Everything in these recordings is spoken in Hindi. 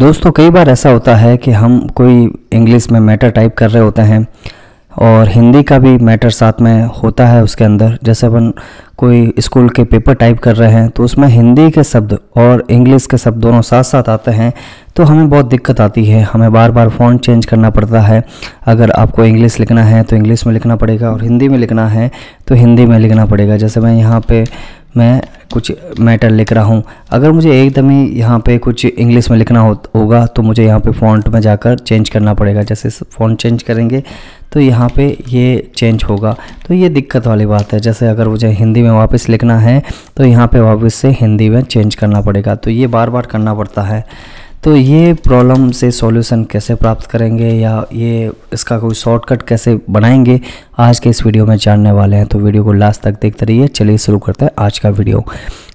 दोस्तों कई बार ऐसा होता है कि हम कोई इंग्लिश में मैटर टाइप कर रहे होते हैं और हिंदी का भी मैटर साथ में होता है उसके अंदर जैसे अपन कोई स्कूल के पेपर टाइप कर रहे हैं तो उसमें हिंदी के शब्द और इंग्लिश के शब्द दोनों साथ साथ आते हैं तो हमें बहुत दिक्कत आती है हमें बार बार फोन चेंज करना पड़ता है अगर आपको इंग्लिश लिखना है तो इंग्लिश में लिखना पड़ेगा और हिंदी में लिखना है तो हिंदी में लिखना पड़ेगा जैसे मैं यहाँ पर मैं कुछ मैटर लिख रहा हूँ अगर मुझे एकदम ही यहाँ पे कुछ इंग्लिश में लिखना हो, होगा तो मुझे यहाँ पे फॉन्ट में जाकर चेंज करना पड़ेगा जैसे फॉन्ट चेंज करेंगे तो यहाँ पे ये चेंज होगा तो ये दिक्कत वाली बात है जैसे अगर मुझे हिंदी में वापस लिखना है तो यहाँ पे वापस से हिंदी में चेंज करना पड़ेगा तो ये बार बार करना पड़ता है तो ये प्रॉब्लम से सॉल्यूशन कैसे प्राप्त करेंगे या ये इसका कोई शॉर्टकट कैसे बनाएंगे आज के इस वीडियो में जानने वाले हैं तो वीडियो को लास्ट तक देखते रहिए चलिए शुरू करते हैं आज का वीडियो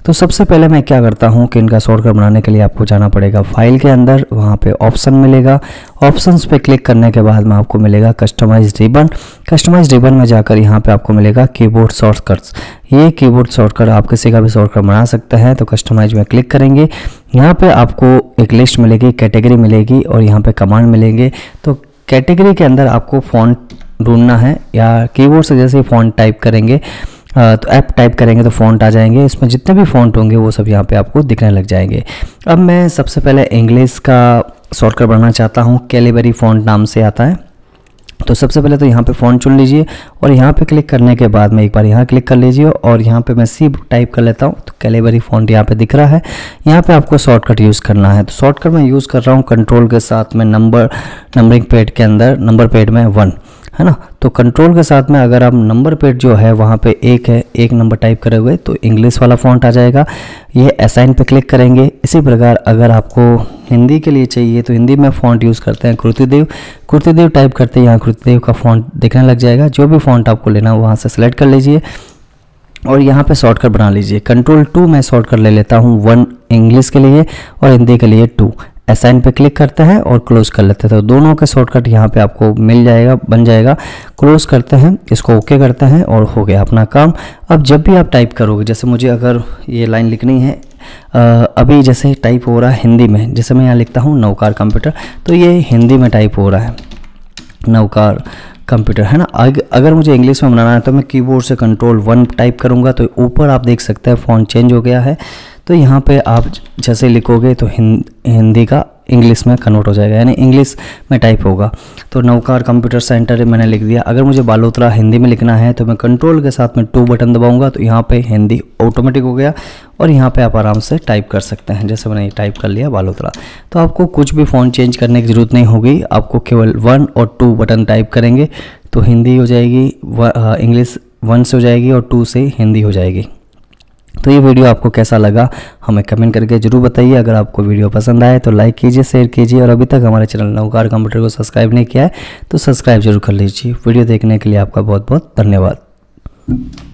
तो सबसे पहले मैं क्या करता हूँ कि इनका शॉर्टकट बनाने के लिए आपको जाना पड़ेगा फाइल के अंदर वहाँ पे ऑप्शन मिलेगा ऑप्शंस पे क्लिक करने के बाद में आपको मिलेगा कस्टमाइज रिबन कस्टमाइज रिबन में जाकर यहाँ पे आपको मिलेगा कीबोर्ड शॉर्टकट्स ये कीबोर्ड शॉर्टकट आप किसी का भी शॉर्टकट बना सकते हैं तो कस्टमाइज में क्लिक करेंगे यहाँ पर आपको एक लिस्ट मिलेगी कैटेगरी मिलेगी और यहाँ पर कमांड मिलेंगे तो कैटेगरी के अंदर आपको फ़ॉन्ट ढूंढना है या कीबोर्ड से जैसे फ़ॉन्ट टाइप करेंगे हाँ, तो ऐप टाइप करेंगे तो फ़ॉन्ट आ जाएंगे इसमें जितने भी फ़ॉन्ट होंगे वो सब यहाँ पे आपको दिखने लग जाएंगे अब मैं सबसे पहले इंग्लिश का शॉर्टकट बनाना चाहता हूँ कैलेबरी फ़ॉन्ट नाम से आता है तो सबसे पहले तो यहाँ पे फ़ॉन्ट चुन लीजिए और यहाँ पे क्लिक करने के बाद मैं एक बार यहाँ क्लिक कर लीजिए और यहाँ पे मैं सी टाइप कर लेता हूँ तो कैलेबरी फ़ॉन्ट यहाँ पे दिख रहा है यहाँ पे आपको शॉर्टकट यूज़ करना है तो शॉर्टकट मैं यूज़ कर रहा हूँ कंट्रोल के साथ में नंबर नंबरिंग पेड के अंदर नंबर पेड में वन है ना तो कंट्रोल के साथ में अगर आप नंबर प्लेट जो है वहाँ पे एक है एक नंबर टाइप करे हुए तो इंग्लिश वाला फॉन्ट आ जाएगा ये असाइन पे क्लिक करेंगे इसी प्रकार अगर आपको हिंदी के लिए चाहिए तो हिंदी में फ़ॉन्ट यूज़ करते हैं कुर्तीदेव कुर्तीदेव टाइप करते हैं यहाँ कुर्तीदेव का फ़ॉन्ट दिखने लग जाएगा जो भी फ़ॉन्ट आपको लेना हो वहाँ से सेलेक्ट कर लीजिए और यहाँ पे शॉर्टकट बना लीजिए कंट्रोल टू मैं शॉर्टकट ले लेता हूँ वन इंग्लिश के लिए और हिंदी के लिए टू असाइन पे क्लिक करते हैं और क्लोज कर लेते हैं तो दोनों का शॉर्टकट यहाँ पे आपको मिल जाएगा बन जाएगा क्लोज करते हैं इसको ओके करते हैं और हो गया अपना काम अब जब भी आप टाइप करोगे जैसे मुझे अगर ये लाइन लिखनी है अभी जैसे टाइप हो रहा है हिंदी में जैसे मैं यहाँ लिखता हूँ नौकार कंप्यूटर तो ये हिंदी में टाइप हो रहा है नौकार कंप्यूटर है ना अगर मुझे इंग्लिश में बनाना है तो मैं कीबोर्ड से कंट्रोल वन टाइप करूँगा तो ऊपर आप देख सकते हैं फ़ॉन्ट चेंज हो गया है तो यहाँ पे आप जैसे लिखोगे तो हिंद हिंदी का इंग्लिश में कन्वर्ट हो जाएगा यानी इंग्लिश में टाइप होगा तो नवकार कंप्यूटर सेंटर मैंने लिख दिया अगर मुझे बालोतरा हिंदी में लिखना है तो मैं कंट्रोल के साथ में टू बटन दबाऊंगा तो यहाँ पे हिंदी ऑटोमेटिक हो गया और यहाँ पे आप आराम से टाइप कर सकते हैं जैसे मैंने टाइप कर लिया बालोतरा तो आपको कुछ भी फोन चेंज करने की ज़रूरत नहीं होगी आपको केवल वन और टू बटन टाइप करेंगे तो हिंदी हो जाएगी इंग्लिश वन से हो जाएगी और टू से हिंदी हो जाएगी तो ये वीडियो आपको कैसा लगा हमें कमेंट करके जरूर बताइए अगर आपको वीडियो पसंद आए तो लाइक कीजिए शेयर कीजिए और अभी तक हमारे चैनल नवकार कंप्यूटर को सब्सक्राइब नहीं किया है तो सब्सक्राइब जरूर कर लीजिए वीडियो देखने के लिए आपका बहुत बहुत धन्यवाद